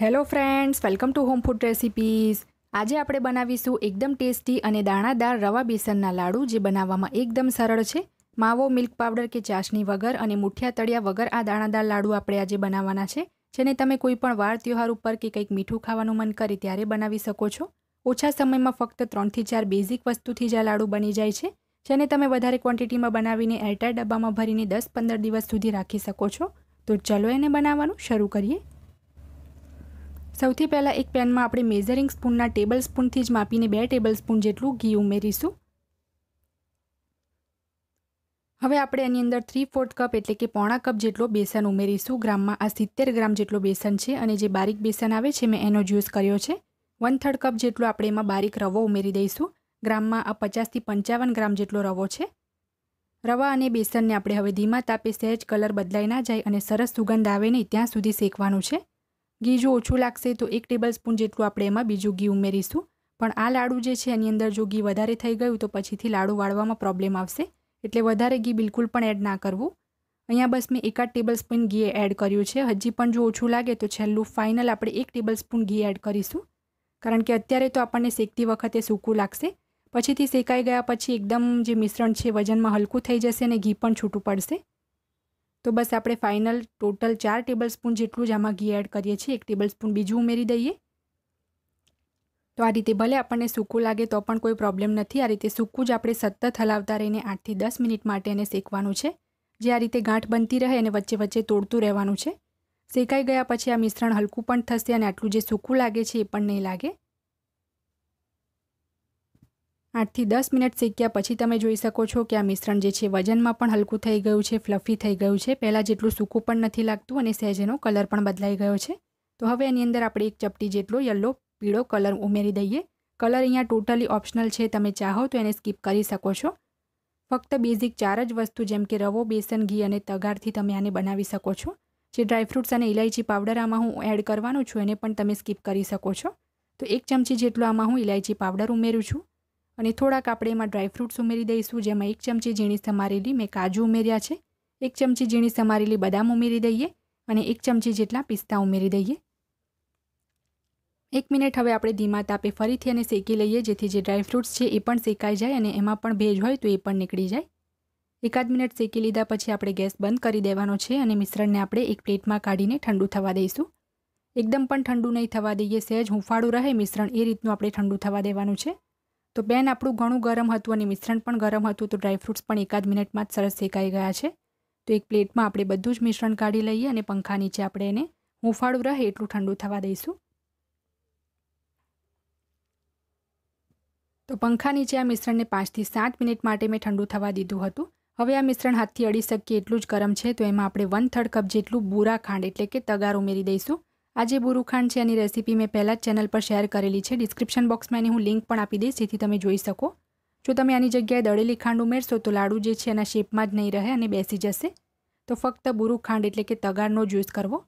hello friends welcome to home food recipes આજે આપણે બનાવીશું એકદમ ટેસ્ટી અને દાણાદાર રવા બેસનના લાડુ જે બનાવવામાં એકદમ સરળ છે માવો મિલ્ક પાવડર કે ચાસણી વગર અને મુઠિયા તળિયા વગર આ દાણાદાર લાડુ આપણે આજે બનાવવાના છે જેને તમે કોઈપણ વાર તહેવાર ઉપર કે કંઈક મીઠું ખાવાનું મન કરે ત્યારે બનાવી શકો છો ઓછા સમયમાં ફક્ત ત્રણથી ચાર બેઝિક વસ્તુથી જ આ લાડુ બની જાય છે જેને તમે વધારે ક્વોન્ટિટીમાં બનાવીને એરટાઈટ ડબ્બામાં ભરીને દસ પંદર દિવસ સુધી રાખી શકો છો તો ચલો એને બનાવવાનું શરૂ કરીએ સૌથી પહેલાં એક પેનમાં આપણે મેઝરિંગ સ્પૂનના ટેબલ સ્પૂનથી જ માપીને બે ટેબલ સ્પૂન જેટલું ઘી ઉમેરીશું હવે આપણે એની અંદર થ્રી ફોર્થ કપ એટલે કે પોણા કપ જેટલો બેસન ઉમેરીશું ગ્રામમાં આ સિત્તેર ગ્રામ જેટલો બેસન છે અને જે બારીક બેસન આવે છે મેં એનો જ્યુસ કર્યો છે વન થર્ડ કપ જેટલો આપણે એમાં બારીક રવો ઉમેરી દઈશું ગ્રામમાં આ પચાસથી પંચાવન ગ્રામ જેટલો રવો છે રવા અને બેસનને આપણે હવે ધીમા તાપે સહેજ કલર બદલાઈ ના જાય અને સરસ સુગંધ આવે નહીં ત્યાં સુધી શેકવાનું છે ઘી જો ઓછું લાગશે તો એક ટેબલ સ્પૂન જેટલું આપણે એમાં બીજું ઘી ઉમેરીશું પણ આ લાડુ જે છે એની અંદર જો ઘી વધારે થઈ ગયું તો પછીથી લાડુ વાળવામાં પ્રોબ્લેમ આવશે એટલે વધારે ઘી બિલકુલ પણ એડ ના કરવું અહીંયા બસ મેં એકાદ ટેબલ સ્પૂન ઘી એડ કર્યું છે હજી પણ જો ઓછું લાગે તો છેલ્લું ફાઇનલ આપણે એક ટેબલ સ્પૂન ઘી એડ કરીશું કારણ કે અત્યારે તો આપણને શેકતી વખતે સૂકું લાગશે પછીથી શેકાઈ ગયા પછી એકદમ જે મિશ્રણ છે વજનમાં હલકું થઈ જશે અને ઘી પણ છૂટું પડશે તો બસ આપણે ફાઇનલ ટોટલ ચાર ટેબલ સ્પૂન જેટલું જ આમાં ઘી એડ કરીએ છીએ એક ટેબલ સ્પૂન બીજું ઉમેરી દઈએ તો આ રીતે ભલે આપણને સૂકું લાગે તો પણ કોઈ પ્રોબ્લેમ નથી આ રીતે સૂકું જ આપણે સતત હલાવતા રહીને આઠથી દસ મિનિટ માટે એને શેકવાનું છે જે આ રીતે ગાંઠ બનતી રહે અને વચ્ચે વચ્ચે તોડતું રહેવાનું છે શેકાઈ ગયા પછી આ મિશ્રણ હલકું પણ થશે અને આટલું જે સૂકું લાગે છે એ પણ નહીં લાગે આઠથી દસ મિનિટ શેક્યા પછી તમે જોઈ શકો છો કે આ મિશ્રણ જે છે વજનમાં પણ હલકું થઈ ગયું છે ફ્લફી થઈ ગયું છે પહેલાં જેટલું સૂકું પણ નથી લાગતું અને સહેજનો કલર પણ બદલાઈ ગયો છે તો હવે એની અંદર આપણે એક ચપટી જેટલો યલો પીળો કલર ઉમેરી દઈએ કલર અહીંયા ટોટલી ઓપ્શનલ છે તમે ચાહો તો એને સ્કીપ કરી શકો છો ફક્ત બેઝિક ચાર જ વસ્તુ જેમ કે રવો બેસન ઘી અને તગારથી તમે આને બનાવી શકો છો જે ડ્રાયફ્રૂટ્સ અને ઇલાયચી પાવડર આમાં હું એડ કરવાનું છું એને પણ તમે સ્કીપ કરી શકો છો તો એક ચમચી જેટલો આમાં હું ઇલાયચી પાવડર ઉમેરું છું અને થોડાક આપણે એમાં ડ્રાયફ્રૂટ્સ ઉમેરી દઈશું જેમાં એક ચમચી ઝીણી સમારેલી મેં કાજુ ઉમેર્યા છે એક ચમચી ઝીણી સમારેલી બદામ ઉમેરી દઈએ અને એક ચમચી જેટલા પિસ્તા ઉમેરી દઈએ એક મિનિટ હવે આપણે ધીમા તાપે ફરીથી અને શેકી લઈએ જેથી જે ડ્રાયફ્રૂટ્સ છે એ પણ શેકાઈ જાય અને એમાં પણ ભેજ હોય તો એ પણ નીકળી જાય એકાદ મિનિટ શેકી લીધા પછી આપણે ગેસ બંધ કરી દેવાનો છે અને મિશ્રણને આપણે એક પ્લેટમાં કાઢીને ઠંડુ થવા દઈશું એકદમ પણ ઠંડુ નહીં થવા દઈએ સહેજ હુંફાળું રહે મિશ્રણ એ રીતનું આપણે ઠંડુ થવા દેવાનું છે તો બેન આપણું ઘણું ગરમ હતું અને મિશ્રણ પણ ગરમ હતું તો ડ્રાયફ્રૂટ્સ પણ એકાદ મિનિટમાં જ સરસ શેકાઈ ગયા છે તો એક પ્લેટમાં આપણે બધું જ મિશ્રણ કાઢી લઈએ અને પંખા નીચે આપણે એને હુંફાળું રહે એટલું ઠંડુ થવા દઈશું તો પંખા નીચે આ મિશ્રણને પાંચથી સાત મિનિટ માટે મેં ઠંડુ થવા દીધું હતું હવે આ મિશ્રણ હાથથી અડી શકીએ એટલું જ ગરમ છે તો એમાં આપણે વન થર્ડ કપ જેટલું બુરા ખાંડ એટલે કે તગાર ઉમેરી દઈશું આ જે બુરુખાંડ છે એની રેસીપી મેં પહેલાં જ ચેનલ પર શેર કરેલી છે ડિસ્ક્રિપ્શન બોક્સમાં એની હું લિંક પણ આપી દઈશ જેથી તમે જોઈ શકો જો તમે આની જગ્યાએ દળેલી ખાંડ ઉમેરશો તો લાડુ જે છે એના શેપમાં જ નહીં રહે અને બેસી જશે તો ફક્ત બુરુખાંડ એટલે કે તગારનો જ યુઝ કરવો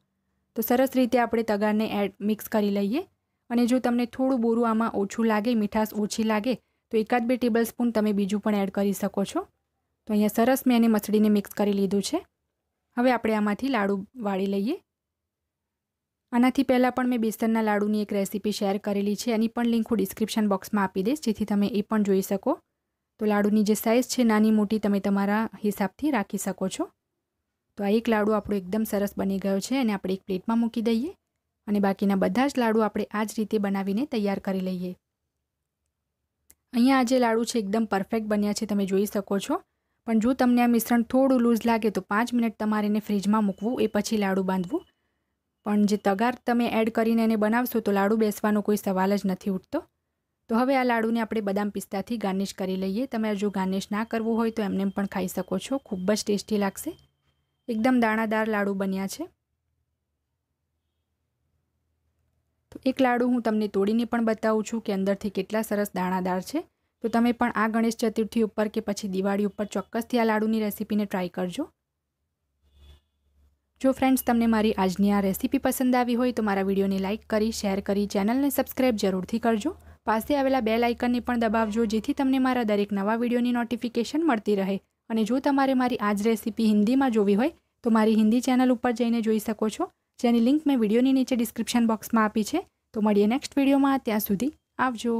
તો સરસ રીતે આપણે તગારને એડ મિક્સ કરી લઈએ અને જો તમને થોડું બોરું આમાં ઓછું લાગે મીઠાશ ઓછી લાગે તો એકાદ બે ટેબલ સ્પૂન તમે બીજું પણ એડ કરી શકો છો તો અહીંયા સરસ મેં એને મસળીને મિક્સ કરી લીધું છે હવે આપણે આમાંથી લાડુ વાળી લઈએ આનાથી પહેલાં પણ મેં બેસનના લાડુની એક રેસીપી શેર કરેલી છે એની પણ લિંક હું ડિસ્ક્રિપ્શન બોક્સમાં આપી દઈશ જેથી તમે એ પણ જોઈ શકો તો લાડુની જે સાઇઝ છે નાની મોટી તમે તમારા હિસાબથી રાખી શકો છો તો આ એક લાડુ આપણો એકદમ સરસ બની ગયો છે અને આપણે એક પ્લેટમાં મૂકી દઈએ અને બાકીના બધા જ લાડુ આપણે આ જ રીતે બનાવીને તૈયાર કરી લઈએ અહીંયા આ જે લાડુ છે એકદમ પરફેક્ટ બન્યા છે તમે જોઈ શકો છો પણ જો તમને આ મિશ્રણ થોડું લૂઝ લાગે તો પાંચ મિનિટ તમારે એને ફ્રીજમાં મૂકવું એ પછી લાડુ બાંધવું પણ જે તગાર તમે એડ કરીને એને બનાવશો તો લાડુ બેસવાનો કોઈ સવાલ જ નથી ઉઠતો તો હવે આ લાડુને આપણે બદામ પિસ્તાથી ગાર્નિશ કરી લઈએ તમે જો ગાર્નિશ ના કરવું હોય તો એમને પણ ખાઈ શકો છો ખૂબ જ ટેસ્ટી લાગશે એકદમ દાણાદાર લાડુ બન્યા છે તો એક લાડુ હું તમને તોડીને પણ બતાવું છું કે અંદરથી કેટલા સરસ દાણાદાર છે તો તમે પણ આ ગણેશ ચતુર્થી ઉપર કે પછી દિવાળી ઉપર ચોક્કસથી આ લાડુની રેસીપીને ટ્રાય કરજો જો ફ્રેન્ડ્સ તમને મારી આજની આ રેસીપી પસંદ આવી હોય તો મારા વિડીયોને લાઇક કરી શેર કરી ચેનલને સબસ્ક્રાઇબ જરૂરથી કરજો પાસે આવેલા બે લાઇકનને પણ દબાવજો જેથી તમને મારા દરેક નવા વિડીયોની નોટિફિકેશન મળતી રહે અને જો તમારે મારી આજ રેસીપી હિન્દીમાં જોવી હોય તો મારી હિન્દી ચેનલ ઉપર જઈને જોઈ શકો છો જેની લિંક મેં વિડીયોની નીચે ડિસ્ક્રિપ્શન બોક્સમાં આપી છે તો મળીએ નેક્સ્ટ વિડીયોમાં ત્યાં સુધી આવજો